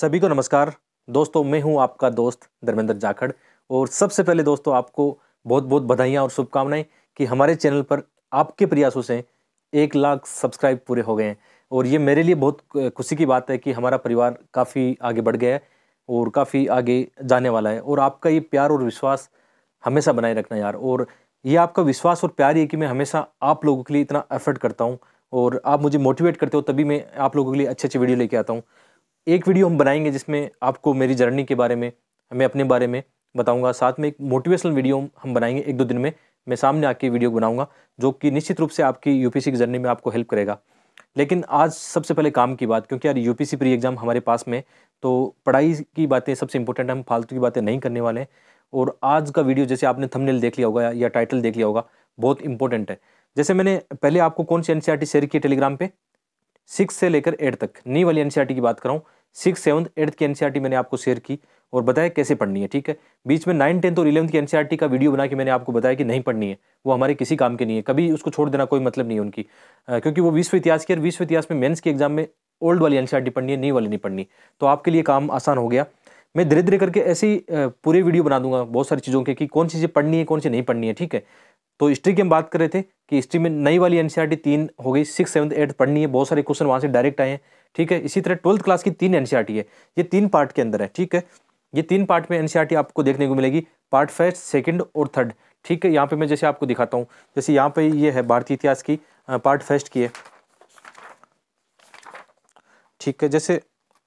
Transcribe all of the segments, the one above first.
सभी को नमस्कार दोस्तों मैं हूं आपका दोस्त धर्मेंद्र जाखड़ और सबसे पहले दोस्तों आपको बहुत बहुत बधाइयाँ और शुभकामनाएं कि हमारे चैनल पर आपके प्रयासों से एक लाख सब्सक्राइब पूरे हो गए हैं और ये मेरे लिए बहुत खुशी की बात है कि हमारा परिवार काफ़ी आगे बढ़ गया है और काफ़ी आगे जाने वाला है और आपका ये प्यार और विश्वास हमेशा बनाए रखना यार और ये आपका विश्वास और प्यार ये कि मैं हमेशा आप लोगों के लिए इतना एफर्ट करता हूँ और आप मुझे मोटिवेट करते हो तभी मैं आप लोगों के लिए अच्छे अच्छे वीडियो लेके आता हूँ एक वीडियो हम बनाएंगे जिसमें आपको मेरी जर्नी के बारे में मैं अपने बारे में बताऊंगा साथ में एक मोटिवेशनल वीडियो हम बनाएंगे एक दो दिन में मैं सामने आके वीडियो बनाऊंगा जो कि निश्चित रूप से आपकी यूपीसी की जर्नी में आपको हेल्प करेगा लेकिन आज सबसे पहले काम की बात क्योंकि यार यूपीसी प्री एग्ज़ाम हमारे पास में तो पढ़ाई की बातें सबसे इंपॉर्टेंट हम फालतू की बातें नहीं करने वाले हैं और आज का वीडियो जैसे आपने थंबनेल देख लिया होगा या टाइटल देख लिया होगा बहुत इंपॉर्टेंट है जैसे मैंने पहले आपको कौन सी एन शेयर e की टेलीग्राम पर सिक्स से लेकर एट तक नी वाली एन e की बात कर रहा हूँ सिक्स सेवन्थ एट्थ की एन e मैंने आपको शेयर की और बताया कैसे पढ़नी है ठीक है बीच में नाइन टेंथ और इलेवंथ की एनसीईआरटी e का वीडियो बना के मैंने आपको बताया कि नहीं पढ़नी है वो हमारे किसी काम के नहीं है कभी उसको छोड़ देना कोई मतलब नहीं है उनकी आ, क्योंकि वो विश्व इतिहास की और विश्व इतिहास में मेन्स के एग्जाम में ओल्ड वाली एनसीईआरटी पढ़नी है नई वाली नहीं पढ़नी तो आपके लिए काम आसान हो गया मैं धीरे धीरे करके ऐसी पूरी पूरे वीडियो बना दूंगा बहुत सारी चीज़ों के कि कौन सी चीज़ें पढ़नी है कौन सी नहीं पढ़नी है ठीक है तो हिस्ट्री की हम बात कर रहे थे कि हिस्ट्री में नई वाली टी e तीन हो गई सिक्स सेवन्थ एट पढ़नी है बहुत सारे क्वेश्चन वहाँ से डायरेक्ट आए हैं ठीक है इसी तरह ट्वेल्थ क्लास की तीन टी e है ये तीन पार्ट के अंदर है ठीक है ये तीन पार्ट में टी e आपको देखने को मिलेगी पार्ट फर्स्ट सेकेंड और थर्ड ठीक है यहाँ पे मैं जैसे आपको दिखाता हूँ जैसे यहाँ पे ये है भारतीय इतिहास की पार्ट फर्स्ट की है ठीक है जैसे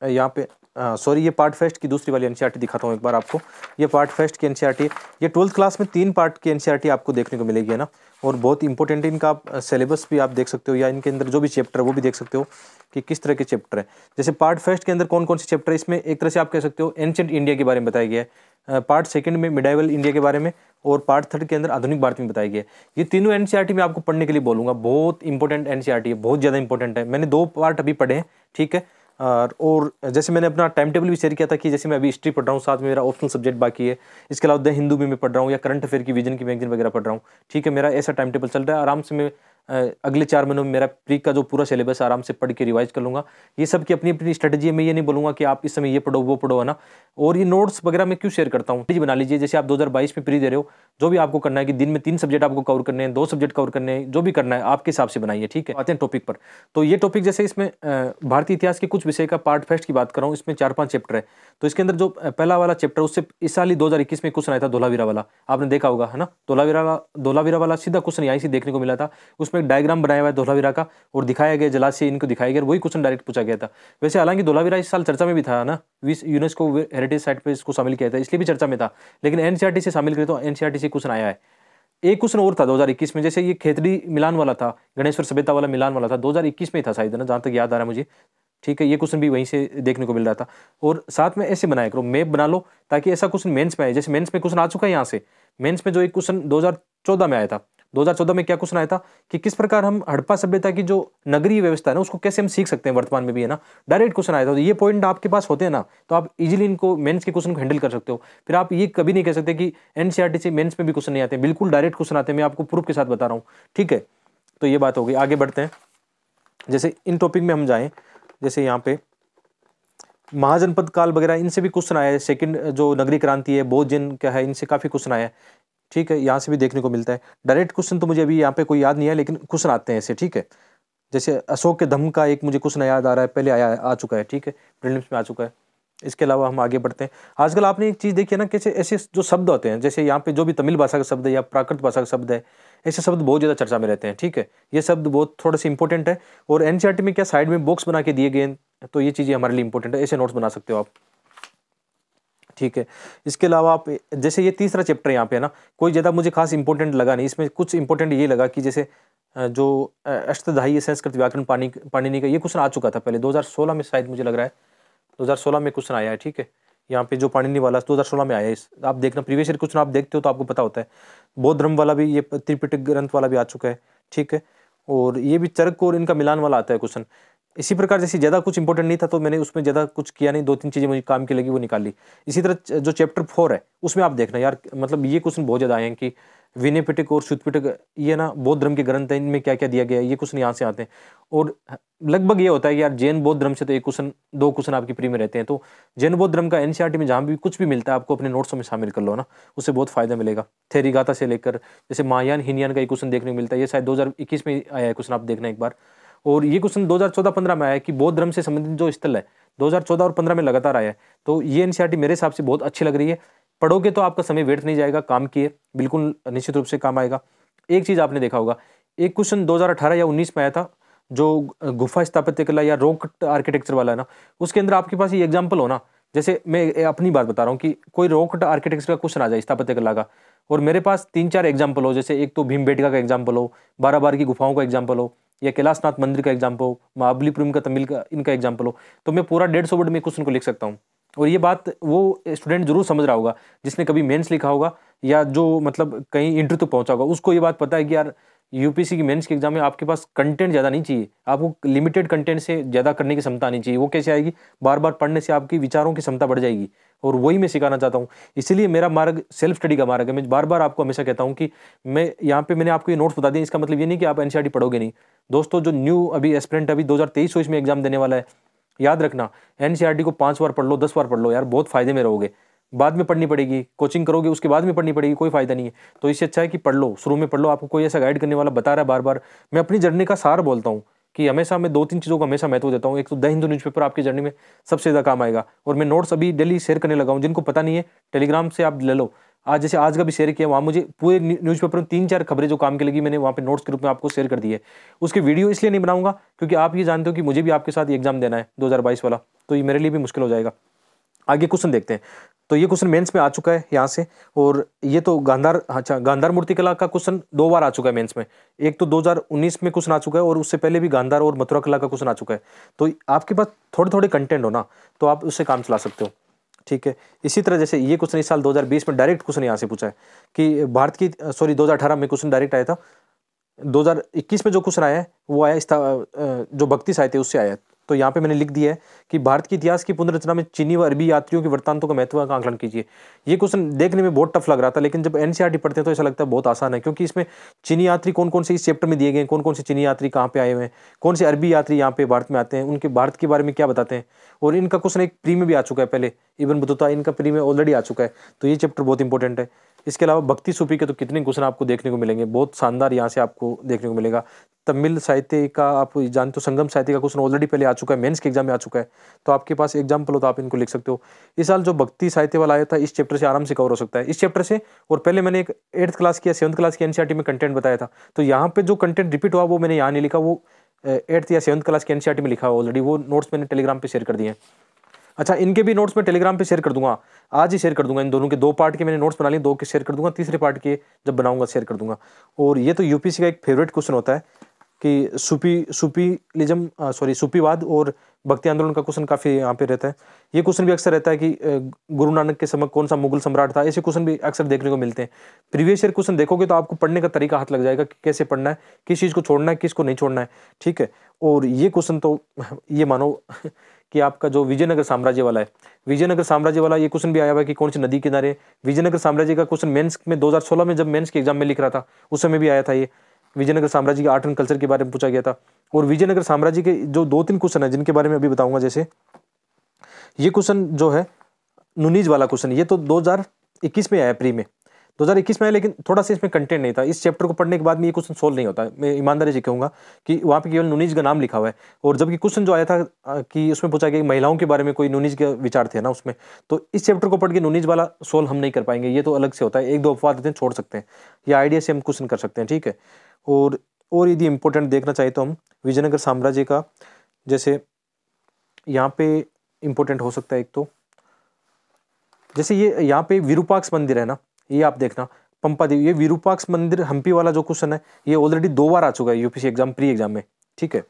यहाँ पे सॉरी ये पार्ट फर्स्ट की दूसरी वाली एनसीईआरटी e दिखाता हूँ एक बार आपको ये पार्ट फर्स्ट की एनसीईआरटी e ये ट्वेल्थ क्लास में तीन पार्ट की एनसीईआरटी e आपको देखने को मिलेगी है ना और बहुत इंपॉर्टेंट इनका आप सिलेबस भी आप देख सकते हो या इनके अंदर जो भी चैप्टर है वो भी देख सकते हो कि किस तरह के चैप्टर है जैसे पार्ट फर्स्ट के अंदर कौन कौन से चैप्टर है इसमें एक तरह से आप कह सकते हो एंशेंट इंडिया के बारे में बताया गया है पार्ट सेकंड में मिडाइवल इंडिया के बारे में और पार्ट थर्ड के अंदर आधुनिक भारत में बताया गया है ये तीनों एनसीईआरटी मैं आपको पढ़ने के लिए बोलूँगा बहुत इंपॉर्टेंट एनसीईआरटी है बहुत ज़्यादा इंपॉर्टेंट है मैंने दो पार्ट अभी पढ़े हैं ठीक है और जैसे मैंने अपना टाइम टेबल भी शेयर किया था कि जैसे मैं अभी हिस्ट्री पढ़ रहा हूँ साथ में मेरा ऑप्शनल सब्जेक्ट बाकी है इसके अलावा द हिंदू भी मैं पढ़ रहा हूँ या करंट अफेयर की विजन की मैगजीन वगैरह पढ़ रहा हूँ ठीक है मेरा ऐसा टाइम टेबल चल रहा है आराम से मैं अगले चार महीनों में मेरा प्री का जो पूरा सिलेबस आराम से पढ़ के रिवाइज कर लूँगा ये सब की अपनी अपनी स्ट्रेटजी में ये नहीं बोलूँगा कि आप इस समय ये पढ़ो वो पढ़ो है ना और ये नोट्स वगैरह मैं क्यों शेयर करता हूँ बना लीजिए जैसे आप 2022 में प्री दे रहे हो जो भी आपको करना है कि दिन में तीन सब्जेक्ट आपको कवर करने हैं दो सब्जेक्ट कवर करने हैं जो भी करना है आपके हिसाब से बनाइए ठीक है आते हैं टॉपिक पर तो ये टॉपिक जैसे इसमें भारतीय इतिहास के कुछ विषय का पार्ट फर्स्ट की बात कर रहा हूँ इसमें चार पाँच चैप्टर है तो इसके अंदर जो पहला वाला चैप्टर उससे इस साल ही दो में क्वेश्चन आया था धोलावीरा वाला आपने देखा होगा है ना धोलावीरा धोलावीरा वाला सीधा क्वेश्चन यहाँ से देखने को मिला था उस इसमें एक डायग्राम बनाया हुआ है धोलावीरा का और दिखाया गया जलाशय इनको दिखाया गया वही क्वेश्चन डायरेक्ट पूछा गया था वैसे हालांकि धोलावीरा इस साल चर्चा में भी था ना विस यूनेस्को हेरिटेज साइट पर इसको शामिल किया था इसलिए भी चर्चा में था लेकिन एनसीआरटी e से शामिल करें तो एनसीआरटी e से क्वेश्चन आया है एक क्वेश्चन और था 2021 में जैसे ये खेतरी मिलान वाला था गणेश्वर सभ्यता वाला मिलान वाला था 2021 में ही था शायद ना जहाँ तक याद आ रहा है मुझे ठीक है ये क्वेश्चन भी वहीं से देखने को मिल रहा था और साथ में ऐसे बनाया करो मैप बना लो ताकि ऐसा क्वेश्चन मेंस में आए जैसे मेंस में क्वेश्चन आ चुका है यहाँ से मेंस में जो एक क्वेश्चन दो में आया था 2014 में क्या क्वेश्चन आया था कि किस प्रकार हम हड़प्पा सभ्यता की जो नगरीय व्यवस्था है ना उसको कैसे हम सीख सकते हैं वर्तमान में भी है ना डायरेक्ट क्वेश्चन आया था तो ये पॉइंट आपके पास होते हैं ना तो आप इजीली इनको मेंस के क्वेश्चन को हैंडल कर सकते हो फिर आप ये कभी नहीं कह सकते कि एनसीआरटी से मेन्स में भी क्वेश्चन नहीं आते बिल्कुल डायरेक्ट क्वेश्चन आते हैं मैं आपको प्रूफ के साथ बता रहा हूँ ठीक है तो ये बात हो गई आगे बढ़ते हैं जैसे इन टॉपिक में हम जाएँ जैसे यहाँ पे महाजनपद काल वगैरह इनसे भी क्वेश्चन आया है सेकंड जो नगरी क्रांति है बौद्ध जैन क्या है इनसे काफ़ी क्वेश्चन आया है ठीक है यहाँ से भी देखने को मिलता है डायरेक्ट क्वेश्चन तो मुझे अभी यहाँ पे कोई याद नहीं है लेकिन क्वेश्चन आते हैं ऐसे ठीक है जैसे अशोक के धम का एक मुझे क्वेश्चन याद आ रहा है पहले आया आ चुका है ठीक है प्रिलिम्स में आ चुका है इसके अलावा हम आगे बढ़ते हैं आजकल आपने एक चीज़ देखी है ना कैसे ऐसे जो शब्द होते हैं जैसे यहाँ पे जो भी तमिल भाषा का शब्द है या प्राकृत भाषा का शब्द है ऐसे शब्द बहुत ज़्यादा चर्चा में रहते हैं ठीक है ये शब्द बहुत थोड़े से इंपॉर्टेंट है और एन e में क्या साइड में बॉक्स बना के दिए गए तो ये चीज़ें हमारे लिए इंपॉर्टेंट है ऐसे नोट्स बना सकते हो आप ठीक है इसके अलावा आप जैसे ये तीसरा चैप्टर यहाँ पे है ना कोई ज़्यादा मुझे खास इंपॉर्टेंट लगा नहीं इसमें कुछ इंपॉर्टेंट ये लगा कि जैसे जो अष्टधाई संस्कृत व्याकरण पानी पाणिनि का ये क्वेश्चन आ चुका था पहले 2016 में शायद मुझे लग रहा है 2016 में क्वेश्चन आया है ठीक है यहाँ पे जो पाणिनि वाला दो हज़ार में आया है आप देखना प्रीवियस ईयर क्वेश्चन आप देखते हो तो आपको पता होता है बौद्ध धर्म वाला भी ये त्रिपिट ग्रंथ वाला भी आ चुका है ठीक है और ये भी चरक और इनका मिलान वाला आता है क्वेश्चन इसी प्रकार जैसे ज़्यादा कुछ इंपॉर्टेंट नहीं था तो मैंने उसमें ज़्यादा कुछ किया नहीं दो तीन चीज़ें मुझे काम की लगी वो निकाल ली इसी तरह जो चैप्टर फोर है उसमें आप देखना यार मतलब ये क्वेश्चन बहुत ज़्यादा आए हैं कि विनय पिटक और श्युत ये ना बौद्ध धर्म के ग्रंथ हैं इनमें क्या क्या दिया गया है ये क्वेश्चन यहाँ से आते हैं और लगभग ये होता है कि यार जैन बौद्ध धर्म से तो एक क्वेश्चन दो क्वेश्चन आपकी प्री में रहते हैं तो जैन बौद्ध धर्म का एन e में जहाँ भी कुछ भी मिलता है आपको अपने नोट्सों में शामिल कर लो ना उससे बहुत फायदा मिलेगा थेरी गाथा से लेकर जैसे मायान हिनयान का एक क्वेश्चन देखने को मिलता है ये शायद दो में आया है क्वेश्चन आप देखना एक बार और ये क्वेश्चन 2014-15 में आया कि बौद्ध धर्म से संबंधित जो स्थल है 2014 और 15 में लगातार आया है तो ये एनसीईआरटी मेरे हिसाब से बहुत अच्छी लग रही है पढ़ोगे तो आपका समय व्यर्थ नहीं जाएगा काम किए बिल्कुल निश्चित रूप से काम आएगा एक चीज़ आपने देखा होगा एक क्वेश्चन दो या उन्नीस में आया था जो गुफा स्थापित्य कला या रोक आर्किटेक्चर वाला है ना उसके अंदर आपके पास ये एग्जाम्पल हो ना जैसे मैं अपनी बात बता रहा हूँ कि कोई रोकट आर्किटेक्चर का क्वेश्चन आ जाए स्थापत्य कला का और मेरे पास तीन चार एग्जाम्पल हो जैसे एक तो भीम का एग्जाम्पल हो बारह बार की गुफाओं का एग्जाम्पल हो या कैलाशनाथ मंदिर का एग्जाम्पल हो महाबलीपुरम का तमिल का इनका एग्जाम्पल हो तो मैं पूरा डेढ़ सौ वर्ड में क्वेश्चन को लिख सकता हूँ और ये बात वो स्टूडेंट जरूर समझ रहा होगा जिसने कभी मेंस लिखा होगा या जो मतलब कहीं इंटरव्यू तक तो पहुंचा होगा उसको ये बात पता है कि यार यूपीसी की मेंस के एग्जाम में आपके पास कंटेंट ज़्यादा नहीं चाहिए आपको लिमिटेड कंटेंट से ज़्यादा करने की क्षमता नहीं चाहिए वो कैसे आएगी बार बार पढ़ने से आपकी विचारों की क्षमता बढ़ जाएगी और वही मैं सिखाना चाहता हूँ इसलिए मेरा मार्ग सेल्फ स्टडी का मार्ग है मैं बार बार आपको हमेशा कहता हूँ कि मैं यहाँ पे मैंने आपको ये नोट्स बता दिए इसका मतलब ये नहीं कि आप एन e पढ़ोगे नहीं दोस्तों जो न्यू अभी एस्परेंट अभी दो हज़ार में एग्जाम देने वाला है याद रखना एन e को पाँच बार पढ़ लो दस बार पढ़ लो यार बहुत फायदे में रहोगे बाद में पढ़नी पड़ेगी कोचिंग करोगे उसके बाद में पढ़नी पड़ेगी कोई फ़ायदा नहीं है तो इससे अच्छा है कि पढ़ लो शुरू में पढ़ लो आपको कोई ऐसा गाइड करने वाला बता रहा है बार बार मैं अपनी जर्नी का सार बोलता हूँ कि हमेशा मैं दो तीन चीज़ों को हमेशा महत्व देता हूँ एक तो द हिंदू न्यूज़पेपर आपकी जर्नी में सबसे ज़्यादा काम आएगा और मैं नोट्स अभी डेली शेयर करने लगा हूँ जिनको पता नहीं है टेलीग्राम से आप ले लो आज जैसे आज का भी शेयर किया वहाँ मुझे पूरे न्यूज़पेपर में तीन चार खबरें जो काम की लगी मैंने वहाँ पे नोट्स के रूप में आपको शेयर कर दिए उसके वीडियो इसलिए नहीं बनाऊंगा क्योंकि आप ये जानते हो कि मुझे भी आपके साथ एग्जाम देना है 2022 वाला तो ये मेरे लिए भी मुश्किल हो जाएगा आगे क्वेश्चन देखते हैं तो ये क्वेश्चन मेंस में आ चुका है यहाँ से और ये तो गांधार अच्छा गांधार मूर्तिकला का क्वेश्चन दो बार आ चुका है मेंस में एक तो 2019 में क्वेश्चन आ चुका है और उससे पहले भी गांधार और मथुरा कला का क्वेश्चन आ चुका है तो आपके पास थोड़े थोड़े कंटेंट हो ना तो आप उससे काम चला सकते हो ठीक है इसी तरह जैसे ये क्वेश्चन इस साल दो में डायरेक्ट क्वेश्चन यहाँ से पूछा है कि भारत की सॉरी दो में क्वेश्चन डायरेक्ट आया था 2021 में जो क्वेश्चन आया है वो आया जो भक्ति साहित्य उससे आया है तो यहाँ पे मैंने लिख दिया है कि भारत के इतिहास की पुनर्रचना में चीनी व अरबी यात्रियों के वृत्तांतों का महत्व का आंकलन कीजिए ये क्वेश्चन देखने में बहुत टफ लग रहा था लेकिन जब एनसीईआरटी e पढ़ते हैं तो ऐसा लगता है बहुत आसान है क्योंकि इसमें चीनी यात्री कौन कौन से इस चैप्टर में दिए गए कौन कौन से चीनी यात्री कहाँ पे आए हुए हैं कौन से अरबी यात्री यहाँ पे भारत में आते हैं उनके भारत के बारे में क्या बताते हैं और इनका क्वेश्चन एक प्रीमियम भी आ चुका है पहले इवन बतौता इनका प्रीमियम ऑलरेडी आ चुका है तो ये चैप्टर बहुत इंपॉर्टेंट है इसके अलावा भक्ति सूफी के तो कितने क्वेश्चन आपको देखने को मिलेंगे बहुत शानदार यहाँ से आपको देखने को मिलेगा तमिल साहित्य का आप जानते हो संगम साहित्य का क्वेश्चन ऑलरेडी पहले आ चुका है मेंस के एग्जाम में आ चुका है तो आपके पास एग्जाम्पल हो तो आप इनको लिख सकते हो इस साल जो भक्ति साहित्य वाला आया था इस चैप्टर से आराम से कवर हो सकता है इस चैप्टर से और पहले मैंने एक एट्थ क्लास किया सेवन्थ क्लास की एनसीआरटी e में कंटेंट बताया था तो यहाँ पर जो कंटेंट रिपीट हुआ वो मैंने यहाँ नहीं लिखा वो एट्थ या सेवन्थ क्लास की एनसीआरटी e में लिखा हुआ ऑलरेडी वो नोट्स मैंने टेलीग्राम पर शेयर कर दिए हैं अच्छा इनके भी नोट्स मैं टेलीग्राम पे शेयर कर दूंगा आज ही शेयर कर दूंगा इन दोनों के दो पार्ट के मैंने नोट्स बना लिए दो के शेयर कर दूंगा तीसरे पार्ट के जब बनाऊंगा शेयर कर दूंगा और ये तो यूपीसी का एक फेवरेट क्वेश्चन होता है कि सूपी सूपीलिज्म सॉरी सूपीवाद और भक्ति आंदोलन का क्वेश्चन काफ़ी यहाँ पे रहता है ये क्वेश्चन भी अक्सर रहता है कि गुरु नानक के समय कौन सा मुगल सम्राट था ऐसे क्वेश्चन भी अक्सर देखने को मिलते हैं प्रीवियस ईयर क्वेश्चन देखोगे तो आपको पढ़ने का तरीका हाथ लग जाएगा कि कैसे पढ़ना है किस चीज़ को छोड़ना है को नहीं छोड़ना है ठीक है और ये क्वेश्चन तो ये मानो कि आपका जो विजयनगर साम्राज्य वाला है विजयनगर साम्राज्य वाला ये क्वेश्चन भी आया हुआ है कि कौन सी नदी किनारे विजयनगर साम्राज्य का क्वेश्चन मेंस में 2016 में जब मेंस के एग्जाम में लिख रहा था उस समय भी आया था ये विजयनगर साम्राज्य के आर्ट एंड कल्चर के बारे में पूछा गया था और विजयनगर साम्राज्य के जो दो तीन क्वेश्चन है जिनके बारे में अभी बताऊंगा जैसे ये क्वेश्चन जो है नुनीज वाला क्वेश्चन ये तो दो में आया प्री में इक्कीस में लेकिन थोड़ा सा इसमें कंटेंट नहीं था इस चैप्टर को पढ़ने के बाद में ये क्वेश्चन सोल्व नहीं होता मैं ईमानदारी से कहूँगा कि वहाँ पे केवल नूनीज का नाम लिखा हुआ है और जबकि क्वेश्चन जो आया था कि उसमें पूछा गया महिलाओं के बारे में कोई नूनीज के विचार थे ना उसमें तो इस चैप्टर को पढ़ के नूनीज वाला सोल्व हम नहीं कर पाएंगे ये तो अलग से होता है एक दो अपवाद देते हैं छोड़ सकते हैं या आइडिया से हम क्वेश्चन कर सकते हैं ठीक है और और यदि इम्पोर्टेंट देखना चाहिए तो हम विजयनगर साम्राज्य का जैसे यहाँ पे इम्पोर्टेंट हो सकता है एक तो जैसे ये यहाँ पे विरूपाक्ष मंदिर है ना ये आप देखना पंपा देवी ये विरूपाक्ष मंदिर हम्पी वाला जो क्वेश्चन है ये ऑलरेडी दो बार आ चुका है यूपीसी एग्जाम प्री एग्जाम में ठीक है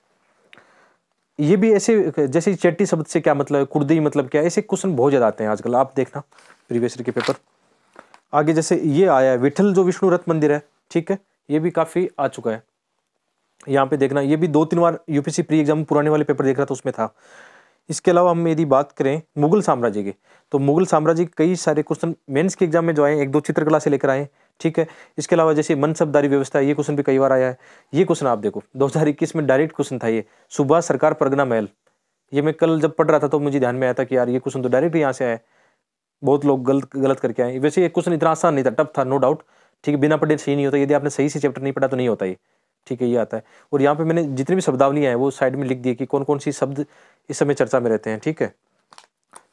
ये भी ऐसे जैसे चेट्टी शब्द से क्या मतलब है कुर्दी मतलब क्या ऐसे क्वेश्चन बहुत ज़्यादा आते हैं आजकल आप देखना प्रीवियस के पेपर आगे जैसे ये आया है विठल जो विष्णु रथ मंदिर है ठीक है ये भी काफ़ी आ चुका है यहाँ पे देखना ये भी दो तीन बार यूपीसी प्री एग्जाम पुराने वाले पेपर देख रहा था उसमें था इसके अलावा हम यदि बात करें मुगल साम्राज्य के तो मुगल साम्राज्य कई सारे क्वेश्चन मेंस के एग्जाम में जो आए एक दो चित्रकला से लेकर आए ठीक है इसके अलावा जैसे मनसबदारी व्यवस्था ये क्वेश्चन भी कई बार आया है ये क्वेश्चन आप देखो इक्कीस में डायरेक्ट क्वेश्चन था ये सुबह सरकार परगना महल ये मैं कल जब पढ़ रहा था तो मुझे ध्यान में आया था कि यार ये क्वेश्चन तो डायरेक्ट यहाँ से आया बहुत लोग गलत गलत करके आए वैसे ये क्वेश्चन इतना आसान नहीं था टफ था नो डाउट ठीक है बिना पढ़े सही नहीं होता यदि आपने सही से चैप्टर नहीं पढ़ा तो नहीं होता ये ठीक है ये आता है और यहाँ पे मैंने जितनी भी शब्दावलियाँ हैं वो साइड में लिख दी कि कौन कौन सी शब्द इस समय चर्चा में रहते हैं ठीक है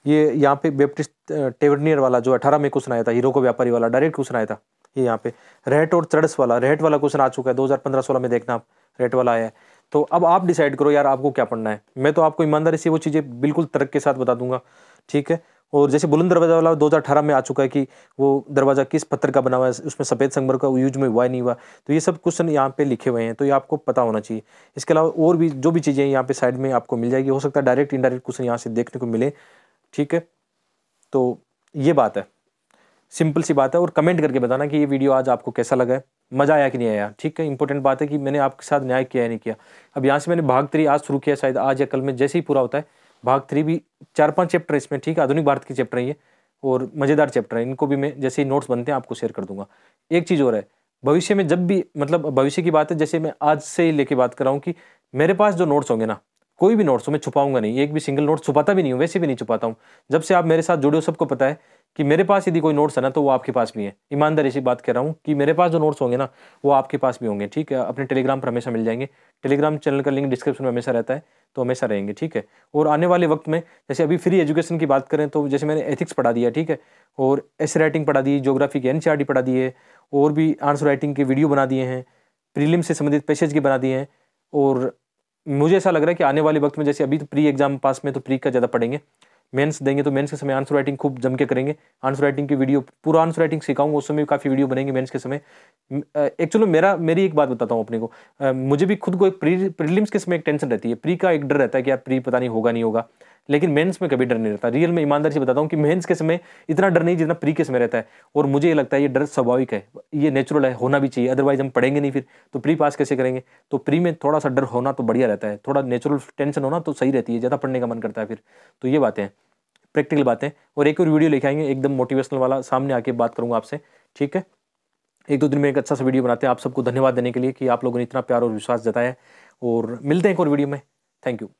ये यहाँ पे बेप्टिस्ट टेवर्नियर वाला जो अठारह में क्वेश्चन आया था हीरो को व्यापारी वाला डायरेक्ट क्वेश्चन आया था ये यहाँ पे रेट और चढ़स वाला रेट वाला क्वेश्चन आ चुका है दो हज़ार में देखना आप रेट वाला आया है तो अब आप डिसाइड करो यार आपको क्या पढ़ना है मैं तो आपको ईमानदारी से वो चीज़ें बिल्कुल तर्क के साथ बता दूंगा ठीक है और जैसे बुलंद दरवाज़ा वाला अठारह में आ चुका है कि वो दरवाज़ा किस पत्थर का बना हुआ है उसमें सफ़ेद संगमर का यूज में हुआ नहीं हुआ तो ये सब क्वेश्चन यहाँ पे लिखे हुए हैं तो ये आपको पता होना चाहिए इसके अलावा और भी जो भी चीज़ें यहाँ पे साइड में आपको मिल जाएगी हो सकता है डायरेक्ट इनडायरेक्ट क्वेश्चन यहाँ से देखने को मिले ठीक है तो ये बात है सिंपल सी बात है और कमेंट करके बताना कि ये वीडियो आज आपको कैसा लगा है मज़ा आया कि नहीं आया ठीक है इंपॉर्टेंट बात है कि मैंने आपके साथ न्याय किया या नहीं किया अब यहाँ से मैंने भाग तरी आज शुरू किया शायद आज या कल में जैसे ही पूरा होता है भाग थ्री भी चार पांच चैप्टर इसमें ठीक है आधुनिक भारत के चैप्टर ये और मज़ेदार चैप्टर हैं इनको भी मैं जैसे ही नोट्स बनते हैं आपको शेयर कर दूंगा एक चीज़ और है भविष्य में जब भी मतलब भविष्य की बात है जैसे मैं आज से ही लेके बात कर रहा हूँ कि मेरे पास जो नोट्स होंगे ना कोई भी नोट्स मैं छुपाऊंगा नहीं एक भी सिंगल नोट छुपाता भी नहीं हूँ वैसे भी नहीं छुपाता हूँ जब से आप मेरे साथ जुड़े हो सबको पता है कि मेरे पास यदि कोई नोट्स है ना तो वो आपके पास भी है ईमानदारी से बात कर रहा हूँ कि मेरे पास जो नोट्स होंगे ना वो आपके पास भी होंगे ठीक है अपने टेलीग्राम पर हमेशा मिल जाएंगे टेलीग्राम चैनल का लिंक डिस्क्रिप्शन में हमेशा रहता है तो हमेशा रहेंगे ठीक है और आने वाले वक्त में जैसे अभी फ्री एजुकेशन की बात करें तो जैसे मैंने एथिक्स पढ़ा दिया ठीक है और एस राइटिंग पढ़ा दी जोग्राफी की एन e पढ़ा दी है और भी आंसर राइटिंग के वीडियो बना दिए हैं प्रीलिम से संबंधित पैसेज के बना दिए हैं और मुझे ऐसा लग रहा है कि आने वाले वक्त में जैसे अभी तो प्री एग्जाम पास में तो प्री का ज़्यादा पढ़ेंगे मेंस देंगे तो मेंस के समय आंसर राइटिंग खूब जम के करेंगे आंसर राइटिंग की वीडियो पूरा आंसर राइटिंग सिखाऊंगा उस समय काफ़ी वीडियो बनेंगे मेंस के समय एक्चुअली मेरा मेरी एक बात बताता हूँ अपने को मुझे भी खुद को एक प्री प्रिलिम्स के समय एक टेंशन रहती है प्री का एक डर रहता है कि यार प्री पता नहीं होगा नहीं होगा लेकिन मेंस में कभी डर नहीं रहता रियल में ईमानदारी से बताता हूँ कि मेंस के समय इतना डर नहीं जितना प्री के समय रहता है और मुझे ये लगता है ये डर स्वाभाविक है ये नेचुरल है होना भी चाहिए अदरवाइज हम पढ़ेंगे नहीं फिर तो प्री पास कैसे करेंगे तो प्री में थोड़ा सा डर होना तो बढ़िया रहता है थोड़ा नेचुरल टेंशन होना तो सही रहती है ज़्यादा पढ़ने का मन करता है फिर तो ये बातें हैं प्रैक्टिकल बातें और एक और वीडियो लेके आएंगे एकदम मोटिवेशनल वाला सामने आके बात करूँगा आपसे ठीक है एक दो दिन में एक अच्छा सा वीडियो बनाते हैं आप सबको धन्यवाद देने के लिए कि आप लोगों ने इतना प्यार और विश्वास जताया और मिलते हैं एक और वीडियो में थैंक यू